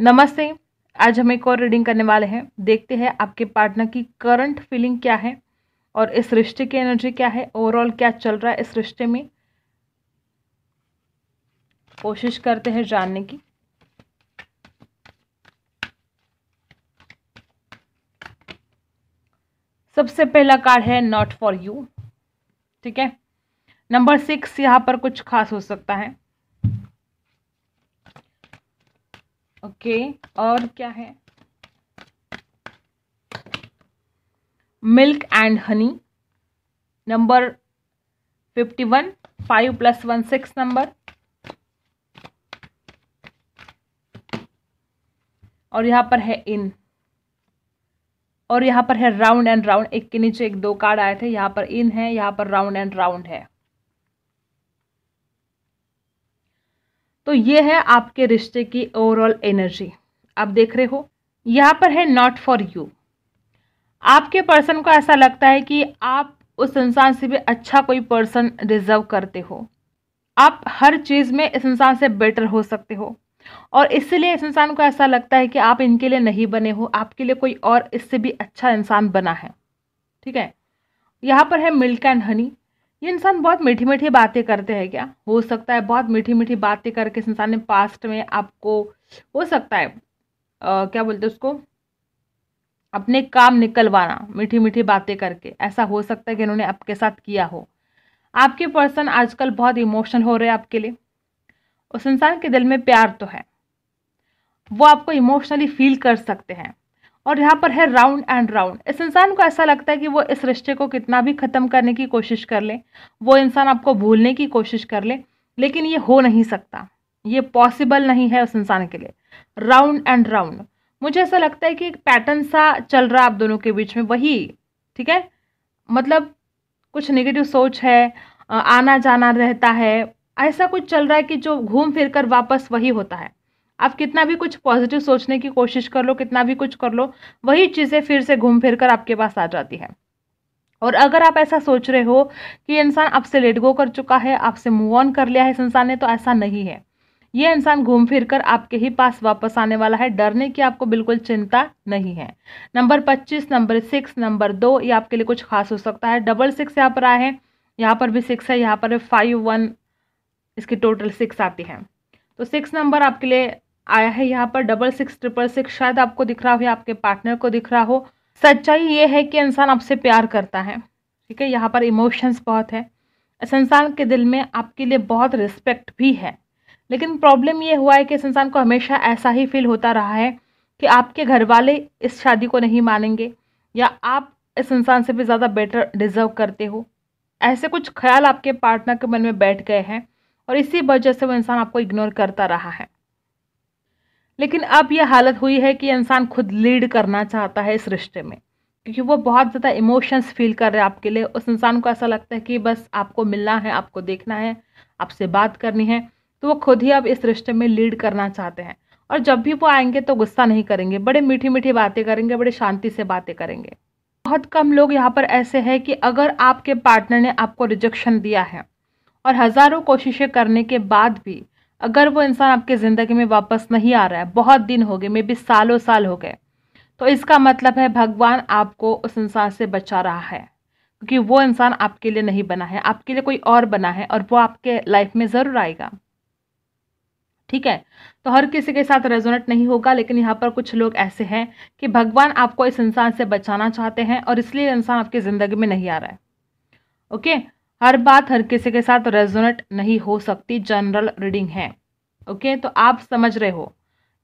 नमस्ते आज हम एक और रीडिंग करने वाले हैं देखते हैं आपके पार्टनर की करंट फीलिंग क्या है और इस रिश्ते की एनर्जी क्या है ओवरऑल क्या चल रहा है इस रिश्ते में कोशिश करते हैं जानने की सबसे पहला कार्ड है नॉट फॉर यू ठीक है नंबर सिक्स यहाँ पर कुछ खास हो सकता है ओके और क्या है milk and honey number fifty one five plus one six number और यहाँ पर है इन और यहाँ पर है राउंड एंड राउंड एक के नीचे एक दो कार्ड आए थे यहाँ पर इन है यहाँ पर राउंड एंड राउंड है तो ये है आपके रिश्ते की ओवरऑल एनर्जी आप देख रहे हो यहाँ पर है नॉट फॉर यू आपके पर्सन को ऐसा लगता है कि आप उस इंसान से भी अच्छा कोई पर्सन डिज़र्व करते हो आप हर चीज़ में इस इंसान से बेटर हो सकते हो और इसलिए इस इंसान को ऐसा लगता है कि आप इनके लिए नहीं बने हो आपके लिए कोई और इससे भी अच्छा इंसान बना है ठीक है यहाँ पर है मिल्क एंड हनी ये इंसान बहुत मीठी मीठी बातें करते हैं क्या हो सकता है बहुत मीठी मीठी बातें करके इस इंसान ने पास्ट में आपको हो सकता है आ, क्या बोलते उसको अपने काम निकलवाना मीठी मीठी बातें करके ऐसा हो सकता है कि इन्होंने आपके साथ किया हो आपके पर्सन आजकल बहुत इमोशनल हो रहे हैं आपके लिए उस इंसान के दिल में प्यार तो है वो आपको इमोशनली फील कर सकते हैं और यहाँ पर है राउंड एंड राउंड इस इंसान को ऐसा लगता है कि वो इस रिश्ते को कितना भी ख़त्म करने की कोशिश कर ले वो इंसान आपको भूलने की कोशिश कर ले लेकिन ये हो नहीं सकता ये पॉसिबल नहीं है उस इंसान के लिए राउंड एंड राउंड मुझे ऐसा लगता है कि एक पैटर्न सा चल रहा आप दोनों के बीच में वही ठीक है मतलब कुछ निगेटिव सोच है आना जाना रहता है ऐसा कुछ चल रहा है कि जो घूम फिर कर वापस वही होता है आप कितना भी कुछ पॉजिटिव सोचने की कोशिश कर लो कितना भी कुछ कर लो वही चीज़ें फिर से घूम फिर कर आपके पास आ जाती है और अगर आप ऐसा सोच रहे हो कि इंसान आपसे लेट गो कर चुका है आपसे मूव ऑन कर लिया है इस इंसान ने तो ऐसा नहीं है ये इंसान घूम फिर कर आपके ही पास वापस आने वाला है डरने की आपको बिल्कुल चिंता नहीं है नंबर पच्चीस नंबर सिक्स नंबर दो ये आपके लिए कुछ खास हो सकता है डबल सिक्स यहाँ पर आए हैं यहाँ पर भी सिक्स है यहाँ पर फाइव वन इसकी टोटल सिक्स आती है तो सिक्स नंबर आपके लिए आया है यहाँ पर डबल सिक्स ट्रिपल सिक्स शायद आपको दिख रहा हो या आपके पार्टनर को दिख रहा हो सच्चाई ये है कि इंसान आपसे प्यार करता है ठीक है यहाँ पर इमोशंस बहुत है इस इंसान के दिल में आपके लिए बहुत रिस्पेक्ट भी है लेकिन प्रॉब्लम ये हुआ है कि इस इंसान को हमेशा ऐसा ही फील होता रहा है कि आपके घर वाले इस शादी को नहीं मानेंगे या आप इस इंसान से भी ज़्यादा बेटर डिज़र्व करते हो ऐसे कुछ ख्याल आपके पार्टनर के मन में बैठ गए हैं और इसी वजह से वो इंसान आपको इग्नोर करता रहा है लेकिन अब यह हालत हुई है कि इंसान खुद लीड करना चाहता है इस रिश्ते में क्योंकि वो बहुत ज़्यादा इमोशंस फील कर रहे हैं आपके लिए उस इंसान को ऐसा लगता है कि बस आपको मिलना है आपको देखना है आपसे बात करनी है तो वो खुद ही अब इस रिश्ते में लीड करना चाहते हैं और जब भी वो आएंगे तो गुस्सा नहीं करेंगे बड़े मीठी मीठी बातें करेंगे बड़े शांति से बातें करेंगे बहुत कम लोग यहाँ पर ऐसे हैं कि अगर आपके पार्टनर ने आपको रिजेक्शन दिया है और हज़ारों कोशिशें करने के बाद भी अगर वो इंसान आपकी ज़िंदगी में वापस नहीं आ रहा है बहुत दिन हो गए मे बी सालों साल हो गए तो इसका मतलब है भगवान आपको उस इंसान से बचा रहा है क्योंकि वो इंसान आपके लिए नहीं बना है आपके लिए कोई और बना है और वो आपके लाइफ में ज़रूर आएगा ठीक है तो हर किसी के साथ रेजोनेट नहीं होगा लेकिन यहाँ पर कुछ लोग ऐसे हैं कि भगवान आपको इस इंसान से बचाना चाहते हैं और इसलिए इंसान आपकी ज़िंदगी में नहीं आ रहा है ओके हर बात हर किसी के साथ रेजोनेट नहीं हो सकती जनरल रीडिंग है ओके तो आप समझ रहे हो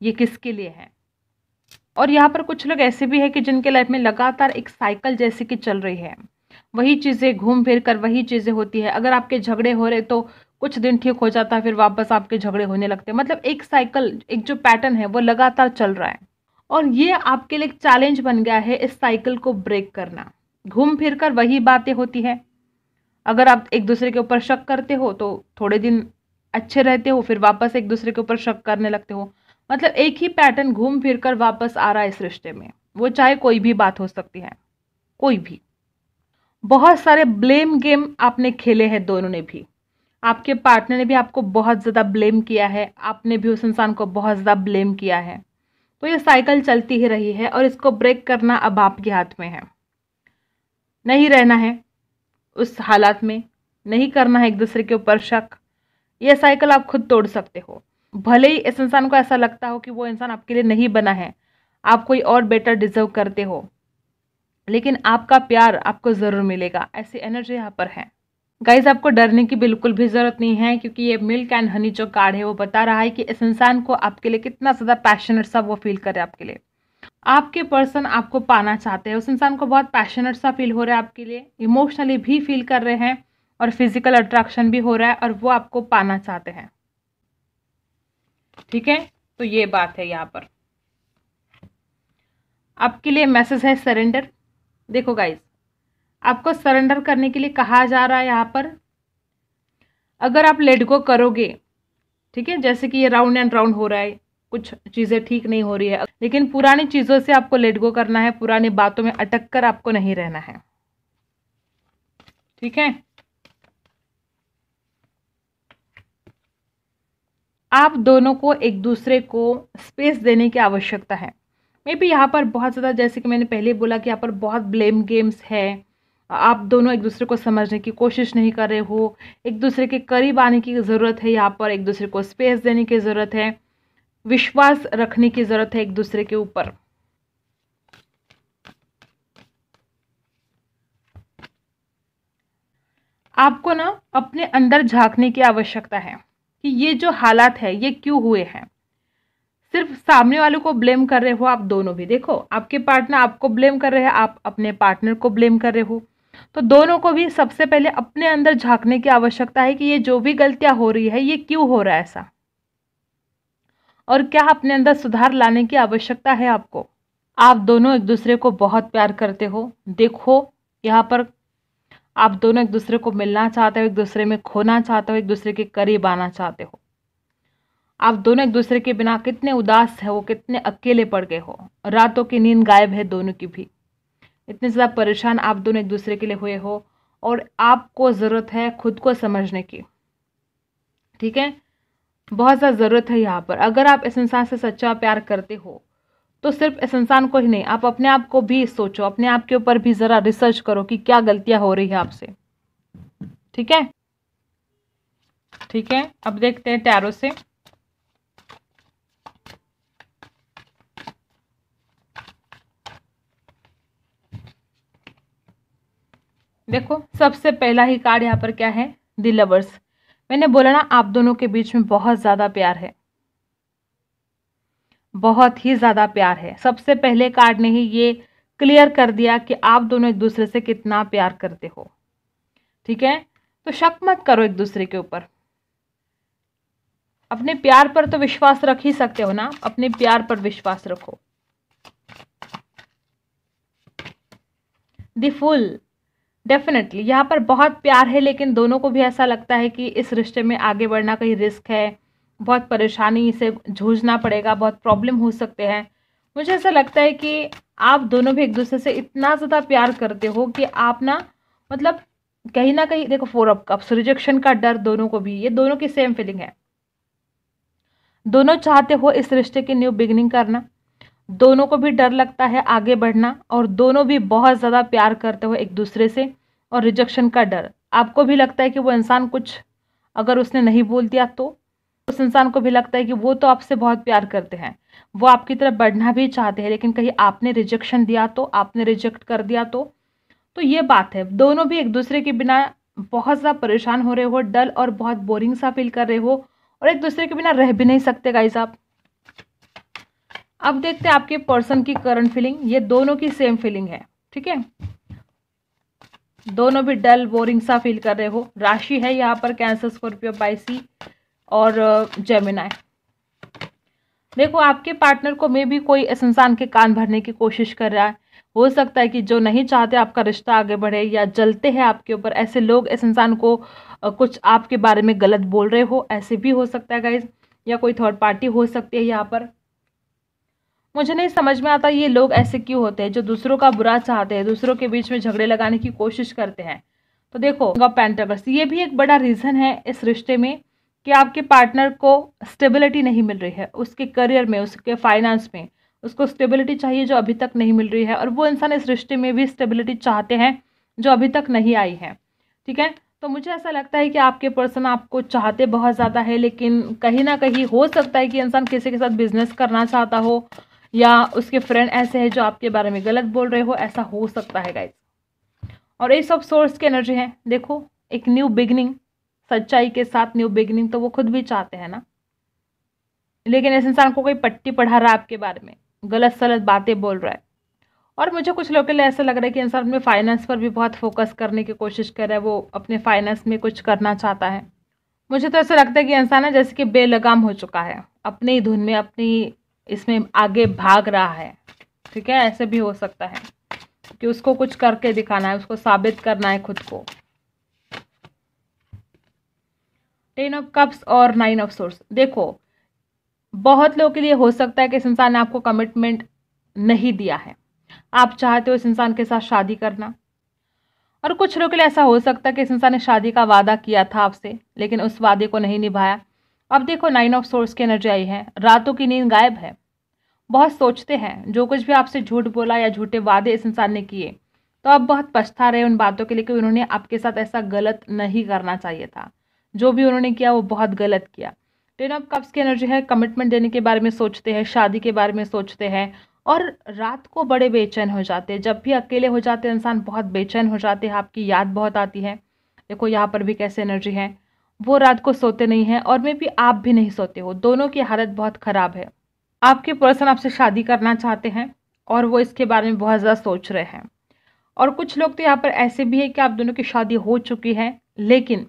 ये किसके लिए है और यहाँ पर कुछ लोग ऐसे भी हैं कि जिनके लाइफ में लगातार एक साइकिल जैसे कि चल रही है वही चीज़ें घूम फिर कर वही चीज़ें होती है अगर आपके झगड़े हो रहे तो कुछ दिन ठीक हो जाता है फिर वापस आपके झगड़े होने लगते हैं मतलब एक साइकिल एक जो पैटर्न है वो लगातार चल रहा है और ये आपके लिए एक चैलेंज बन गया है इस साइकिल को ब्रेक करना घूम फिर कर वही बातें होती है अगर आप एक दूसरे के ऊपर शक करते हो तो थोड़े दिन अच्छे रहते हो फिर वापस एक दूसरे के ऊपर शक करने लगते हो मतलब एक ही पैटर्न घूम फिर कर वापस आ रहा है इस रिश्ते में वो चाहे कोई भी बात हो सकती है कोई भी बहुत सारे ब्लेम गेम आपने खेले हैं दोनों ने भी आपके पार्टनर ने भी आपको बहुत ज़्यादा ब्लेम किया है आपने भी उस इंसान को बहुत ज़्यादा ब्लेम किया है तो ये साइकिल चलती ही रही है और इसको ब्रेक करना अब आपके हाथ में है नहीं रहना है उस हालात में नहीं करना है एक दूसरे के ऊपर शक यह साइकिल आप खुद तोड़ सकते हो भले ही इस इंसान को ऐसा लगता हो कि वो इंसान आपके लिए नहीं बना है आप कोई और बेटर डिजर्व करते हो लेकिन आपका प्यार आपको ज़रूर मिलेगा ऐसी एनर्जी यहाँ पर है गाइज आपको डरने की बिल्कुल भी ज़रूरत नहीं है क्योंकि ये मिल्क एंड हनी जो कार्ड है वो बता रहा है कि इस इंसान को आपके लिए कितना ज़्यादा पैशनेट सा वो फील करे आपके लिए आपके पर्सन आपको पाना चाहते हैं उस इंसान को बहुत पैशनेट सा फील हो रहा है आपके लिए इमोशनली भी फील कर रहे हैं और फिजिकल अट्रैक्शन भी हो रहा है और वो आपको पाना चाहते हैं ठीक है तो ये बात है यहाँ पर आपके लिए मैसेज है सरेंडर देखो गाइज आपको सरेंडर करने के लिए कहा जा रहा है यहाँ पर अगर आप लेट गो करोगे ठीक है जैसे कि ये राउंड एंड राउंड हो रहा है कुछ चीज़ें ठीक नहीं हो रही है लेकिन पुरानी चीज़ों से आपको लेट गो करना है पुरानी बातों में अटक कर आपको नहीं रहना है ठीक है आप दोनों को एक दूसरे को स्पेस देने की आवश्यकता है मे भी यहाँ पर बहुत ज़्यादा जैसे कि मैंने पहले बोला कि यहाँ पर बहुत ब्लेम गेम्स है आप दोनों एक दूसरे को समझने की कोशिश नहीं कर रहे हो एक दूसरे के करीब आने की ज़रूरत है यहाँ पर एक दूसरे को स्पेस देने की ज़रूरत है विश्वास रखने की ज़रूरत है एक दूसरे के ऊपर आपको ना अपने अंदर झांकने की आवश्यकता है कि ये जो हालात है ये क्यों हुए हैं सिर्फ सामने वाले को ब्लेम कर रहे हो आप दोनों भी देखो आपके पार्टनर आपको ब्लेम कर रहे हैं आप अपने पार्टनर को ब्लेम कर रहे हो तो दोनों को भी सबसे पहले अपने अंदर झांकने की आवश्यकता है कि ये जो भी गलतियां हो रही है ये क्यों हो रहा है ऐसा और क्या अपने अंदर सुधार लाने की आवश्यकता है आपको आप दोनों एक दूसरे को बहुत प्यार करते हो देखो यहाँ पर आप दोनों एक दूसरे को मिलना चाहते हो एक दूसरे में खोना चाहते हो एक दूसरे के करीब आना चाहते हो आप दोनों एक दूसरे के बिना कितने उदास है वो कितने अकेले पड़ गए हो रातों की नींद गायब है दोनों की भी इतने ज़्यादा परेशान आप दोनों एक दूसरे के लिए हुए हो और आपको ज़रूरत है खुद को समझने की ठीक है बहुत ज़्यादा ज़रूरत है यहाँ पर अगर आप इस इंसान से सच्चा प्यार करते हो तो सिर्फ इस इंसान को ही नहीं आप अपने आप को भी सोचो अपने आप के ऊपर भी ज़रा रिसर्च करो कि क्या गलतियाँ हो रही है आपसे ठीक है ठीक है अब देखते हैं टैरो से देखो सबसे पहला ही कार्ड यहाँ पर क्या है दी लवर्स मैंने बोला ना आप दोनों के बीच में बहुत ज़्यादा प्यार है बहुत ही ज़्यादा प्यार है सबसे पहले कार्ड ने ही ये क्लियर कर दिया कि आप दोनों एक दूसरे से कितना प्यार करते हो ठीक है तो शक मत करो एक दूसरे के ऊपर अपने प्यार पर तो विश्वास रख ही सकते हो ना अपने प्यार पर विश्वास रखो दी फुल डेफिनेटली यहाँ पर बहुत प्यार है लेकिन दोनों को भी ऐसा लगता है कि इस रिश्ते में आगे बढ़ना कहीं रिस्क है बहुत परेशानी से जूझना पड़ेगा बहुत प्रॉब्लम हो सकते हैं मुझे ऐसा लगता है कि आप दोनों भी एक दूसरे से इतना ज़्यादा प्यार करते हो कि आप ना मतलब कहीं ना कहीं देखो फोर ऑफ कप्स रिजेक्शन का डर दोनों को भी ये दोनों की सेम फीलिंग है दोनों चाहते हो इस रिश्ते की न्यू बिगनिंग करना दोनों को भी डर लगता है आगे बढ़ना और दोनों भी बहुत ज़्यादा प्यार करते हुए एक दूसरे से और रिजेक्शन का डर आपको भी लगता है कि वो इंसान कुछ अगर उसने नहीं बोल दिया तो उस इंसान को भी लगता है कि वो तो आपसे बहुत प्यार करते हैं वो आपकी तरफ बढ़ना भी चाहते हैं लेकिन कहीं आपने रिजेक्शन दिया तो आपने रिजेक्ट कर दिया तो तो ये बात है दोनों भी एक दूसरे के बिना बहुत ज़्यादा परेशान हो रहे हो डल और बहुत बोरिंग सा फील कर रहे हो और एक दूसरे के बिना रह भी नहीं सकते गाइज आप अब देखते हैं आपके पर्सन की करंट फीलिंग ये दोनों की सेम फीलिंग है ठीक है दोनों भी डल बोरिंग सा फील कर रहे हो राशि है यहाँ पर कैंसर स्कॉर्पियो बाइसी और जेमिनाय uh, देखो आपके पार्टनर को मे भी कोई इस इंसान के कान भरने की कोशिश कर रहा है हो सकता है कि जो नहीं चाहते आपका रिश्ता आगे बढ़े या जलते हैं आपके ऊपर ऐसे लोग इस इंसान को कुछ आपके बारे में गलत बोल रहे हो ऐसे भी हो सकता है गाइज या कोई थर्ड पार्टी हो सकती है यहाँ पर मुझे नहीं समझ में आता ये लोग ऐसे क्यों होते हैं जो दूसरों का बुरा चाहते हैं दूसरों के बीच में झगड़े लगाने की कोशिश करते हैं तो देखो पेंटाबर्स ये भी एक बड़ा रीज़न है इस रिश्ते में कि आपके पार्टनर को स्टेबिलिटी नहीं मिल रही है उसके करियर में उसके फाइनेंस में उसको स्टेबिलिटी चाहिए जो अभी तक नहीं मिल रही है और वो इंसान इस रिश्ते में भी स्टेबिलिटी चाहते हैं जो अभी तक नहीं आई है ठीक है तो मुझे ऐसा लगता है कि आपके पर्सन आपको चाहते बहुत ज़्यादा है लेकिन कहीं ना कहीं हो सकता है कि इंसान किसी के साथ बिजनेस करना चाहता हो या उसके फ्रेंड ऐसे हैं जो आपके बारे में गलत बोल रहे हो ऐसा हो सकता है गाइज और ये सब सोर्स की एनर्जी है देखो एक न्यू बिगनिंग सच्चाई के साथ न्यू बिगनिंग तो वो खुद भी चाहते हैं ना लेकिन इस इंसान को कोई पट्टी पढ़ा रहा है आपके बारे में गलत सलत बातें बोल रहा है और मुझे कुछ लोगों के लिए ऐसा लग रहा है कि इंसान अपने फाइनेंस पर भी बहुत फोकस करने की कोशिश कर रहा है वो अपने फाइनेंस में कुछ करना चाहता है मुझे तो ऐसा लगता है कि इंसान है जैसे कि बेलगाम हो चुका है अपने ही धुन में अपनी इसमें आगे भाग रहा है ठीक है ऐसे भी हो सकता है कि उसको कुछ करके दिखाना है उसको साबित करना है खुद को टेन ऑफ कप्स और नाइन ऑफ सोर्स देखो बहुत लोगों के लिए हो सकता है कि इस इंसान ने आपको कमिटमेंट नहीं दिया है आप चाहते हो इस इंसान के साथ शादी करना और कुछ लोगों के लिए ऐसा हो सकता है कि इस इंसान ने शादी का वादा किया था आपसे लेकिन उस वादे को नहीं निभाया अब देखो नाइन ऑफ सोर्स की एनर्जी आई है रातों की नींद गायब है बहुत सोचते हैं जो कुछ भी आपसे झूठ बोला या झूठे वादे इस इंसान ने किए तो आप बहुत पछता रहे उन बातों के लिए कि उन्होंने आपके साथ ऐसा गलत नहीं करना चाहिए था जो भी उन्होंने किया वो बहुत गलत किया टेन ऑफ कप्स की एनर्जी है कमिटमेंट देने के बारे में सोचते हैं शादी के बारे में सोचते हैं और रात को बड़े बेचैन हो जाते हैं जब भी अकेले हो जाते हैं इंसान बहुत बेचैन हो जाते हैं आपकी याद बहुत आती है देखो यहाँ पर भी कैसे एनर्जी है वो रात को सोते नहीं हैं और मे भी आप भी नहीं सोते हो दोनों की हालत बहुत ख़राब है आपके पर्सन आपसे शादी करना चाहते हैं और वो इसके बारे में बहुत ज़्यादा सोच रहे हैं और कुछ लोग तो यहाँ पर ऐसे भी हैं कि आप दोनों की शादी हो चुकी है लेकिन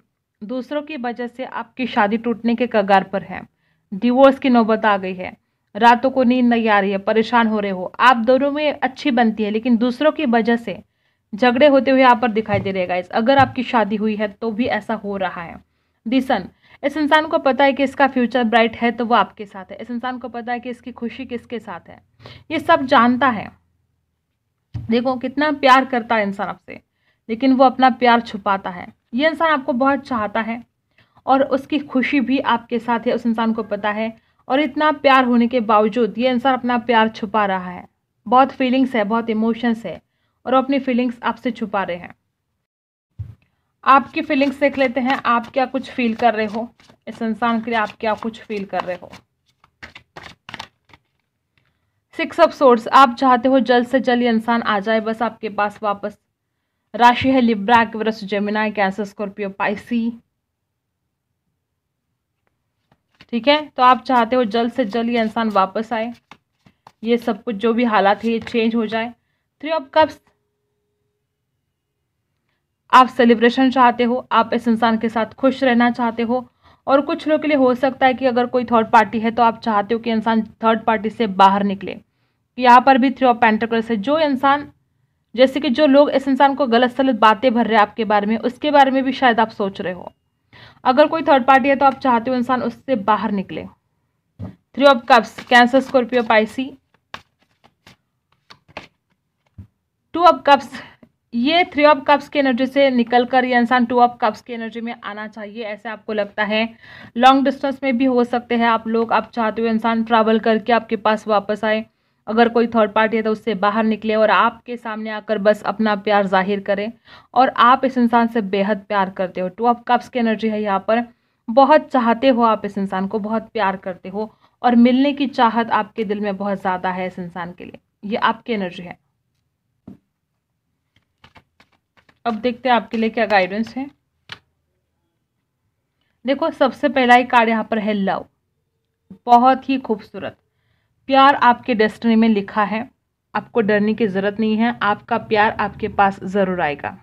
दूसरों की वजह से आपकी शादी टूटने के कगार पर है डिवोर्स की नौबत आ गई है रातों को नींद नहीं आ रही है परेशान हो रहे हो आप दोनों में अच्छी बनती है लेकिन दूसरों की वजह से झगड़े होते हुए यहाँ पर दिखाई दे रहेगा इस अगर आपकी शादी हुई है तो भी ऐसा हो रहा है दी सन इस इंसान को पता है कि इसका फ्यूचर ब्राइट है तो वो आपके साथ है इस इंसान को पता है कि इसकी खुशी किसके साथ है ये सब जानता है देखो कितना प्यार करता है इंसान आपसे लेकिन वो अपना प्यार छुपाता है ये इंसान आपको बहुत चाहता है और उसकी खुशी भी आपके साथ है उस इंसान को पता है और इतना प्यार होने के बावजूद ये इंसान अपना प्यार छुपा रहा है बहुत फीलिंग्स है बहुत इमोशंस है और अपनी फीलिंग्स आपसे छुपा रहे हैं आपकी फीलिंग्स देख लेते हैं आप क्या कुछ फील कर रहे हो इस इंसान के लिए आप क्या कुछ फील कर रहे हो सिक्स ऑफ सोर्स आप चाहते हो जल्द से जल्द इंसान आ जाए बस आपके पास वापस राशि है लिब्रा वृक्ष जेमिना कैंसर स्कॉर्पियो पाइसी ठीक है तो आप चाहते हो जल्द से जल्द इंसान वापस आए ये सब कुछ जो भी हालात है ये चेंज हो जाए थ्री ऑफ कप्स आप सेलिब्रेशन चाहते हो आप इस इंसान के साथ खुश रहना चाहते हो और कुछ लोग के लिए हो सकता है कि अगर कोई थर्ड पार्टी है तो आप चाहते हो कि इंसान थर्ड पार्टी से बाहर निकले यहाँ पर भी थ्री ऑफ पेंटाकल्स है जो इंसान जैसे कि जो लोग इस इंसान को गलत सलत बातें भर रहे हैं आपके बारे में उसके बारे में भी शायद आप सोच रहे हो अगर कोई थर्ड पार्टी है तो आप चाहते हो इंसान उससे बाहर निकले three of cups cancer Scorpio Pisces two of cups ये थ्री ऑफ कप्स की एनर्जी से निकल कर ये इंसान टू ऑफ कप्स की एनर्जी में आना चाहिए ऐसे आपको लगता है लॉन्ग डिस्टेंस में भी हो सकते हैं आप लोग आप चाहते हो इंसान ट्रैवल करके आपके पास वापस आए अगर कोई थर्ड पार्टी है तो उससे बाहर निकले और आपके सामने आकर बस अपना प्यार जाहिर करें और आप इस इंसान से बेहद प्यार करते हो टू ऑफ कप्स की एनर्जी है यहाँ पर बहुत चाहते हो आप इस इंसान को बहुत प्यार करते हो और मिलने की चाहत आपके दिल में बहुत ज़्यादा है इस इंसान के लिए ये आपकी एनर्जी है अब देखते हैं आपके लिए क्या गाइडेंस है देखो सबसे पहला ही कार्ड यहाँ पर है लव बहुत ही खूबसूरत प्यार आपके डेस्टिनी में लिखा है आपको डरने की ज़रूरत नहीं है आपका प्यार आपके पास ज़रूर आएगा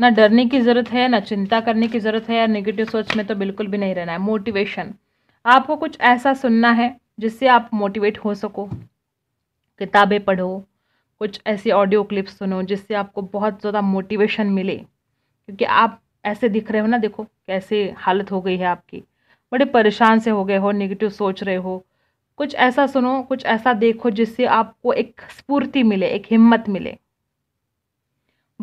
ना डरने की ज़रूरत है ना चिंता करने की ज़रूरत है या नेगेटिव सोच में तो बिल्कुल भी नहीं रहना है मोटिवेशन आपको कुछ ऐसा सुनना है जिससे आप मोटिवेट हो सको किताबें पढ़ो कुछ ऐसी ऑडियो क्लिप्स सुनो जिससे आपको बहुत ज़्यादा मोटिवेशन मिले क्योंकि आप ऐसे दिख रहे हो ना देखो कैसे हालत हो गई है आपकी बड़े परेशान से हो गए हो नेगेटिव सोच रहे हो कुछ ऐसा सुनो कुछ ऐसा देखो जिससे आपको एक स्फूर्ति मिले एक हिम्मत मिले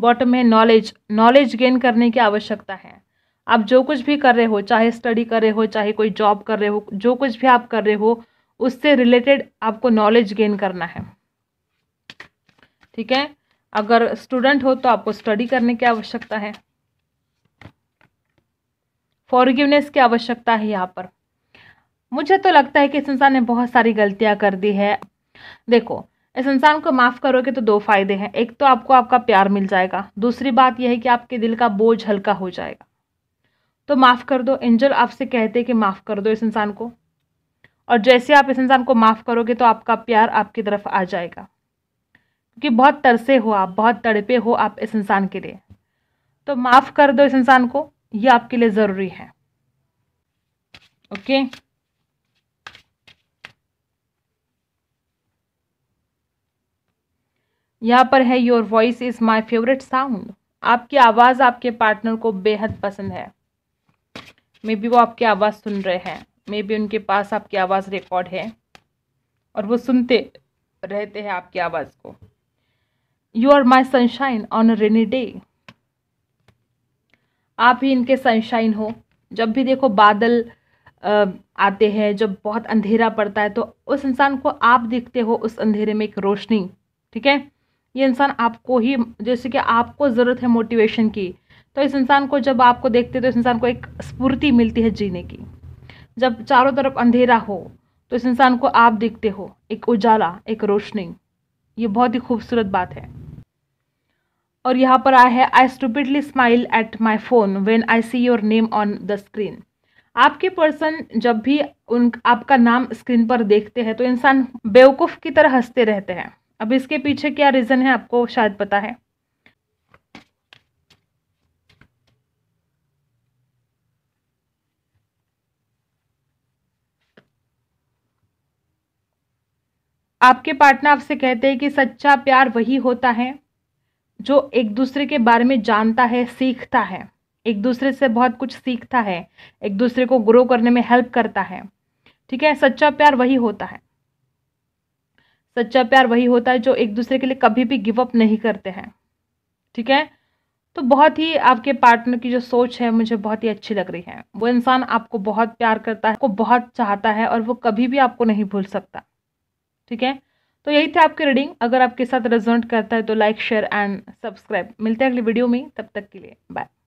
बॉटम में नॉलेज नॉलेज गेन करने की आवश्यकता है आप जो कुछ भी कर रहे हो चाहे स्टडी कर रहे हो चाहे कोई जॉब कर रहे हो जो कुछ भी आप कर रहे हो उससे रिलेटेड आपको नॉलेज गेन करना है ठीक है अगर स्टूडेंट हो तो आपको स्टडी करने की आवश्यकता है फॉरगिवनेस की आवश्यकता है यहाँ पर मुझे तो लगता है कि इस इंसान ने बहुत सारी गलतियाँ कर दी है देखो इस इंसान को माफ़ करोगे तो दो फायदे हैं एक तो आपको आपका प्यार मिल जाएगा दूसरी बात यह है कि आपके दिल का बोझ हल्का हो जाएगा तो माफ़ कर दो एंजल आपसे कहते हैं कि माफ़ कर दो इस इंसान को और जैसे आप इस इंसान को माफ़ करोगे तो आपका प्यार आपकी तरफ आ जाएगा क्योंकि बहुत तरसे हो आप बहुत तड़पे हो आप इस इंसान के लिए तो माफ़ कर दो इस इंसान को ये आपके लिए ज़रूरी है ओके यहाँ पर है your voice is my favourite sound आपकी आवाज़ आपके पार्टनर को बेहद पसंद है मे बी वो आपकी आवाज़ सुन रहे हैं मे बी उनके पास आपकी आवाज़ रिकॉर्ड है और वो सुनते रहते हैं आपकी आवाज़ को you are my sunshine on a rainy day आप ही इनके सनशाइन हो जब भी देखो बादल आते हैं जब बहुत अंधेरा पड़ता है तो उस इंसान को आप दिखते हो उस अंधेरे में एक रोशनी ठीक है ये इंसान आपको ही जैसे कि आपको ज़रूरत है मोटिवेशन की तो इस इंसान को जब आपको देखते तो इस इंसान को एक स्फूर्ति मिलती है जीने की जब चारों तरफ अंधेरा हो तो इस इंसान को आप दिखते हो एक उजाला एक रोशनी ये बहुत ही खूबसूरत बात है और यहाँ पर आया है I stupidly smile at my phone when I see your name on the screen आपके पर्सन जब भी उन आपका नाम स्क्रीन पर देखते हैं तो इंसान बेवकूफ़ की तरह हंसते रहते हैं अब इसके पीछे क्या रीज़न है आपको शायद पता है आपके पार्टनर आपसे कहते हैं कि सच्चा प्यार वही होता है जो एक दूसरे के बारे में जानता है सीखता है एक दूसरे से बहुत कुछ सीखता है एक दूसरे को ग्रो करने में हेल्प करता है ठीक है सच्चा प्यार वही होता है सच्चा प्यार वही होता है जो एक दूसरे के लिए कभी भी गिव अप नहीं करते हैं ठीक है तो बहुत ही आपके पार्टनर की जो सोच है मुझे बहुत ही अच्छी लग रही है वो इंसान आपको बहुत प्यार करता है आपको बहुत चाहता है और वो कभी भी आपको नहीं भूल सकता ठीक है तो यही थे आपकी रीडिंग अगर आपके साथ रेजोनेट करता है तो लाइक शेयर एंड सब्सक्राइब मिलते हैं अगली वीडियो में तब तक के लिए बाय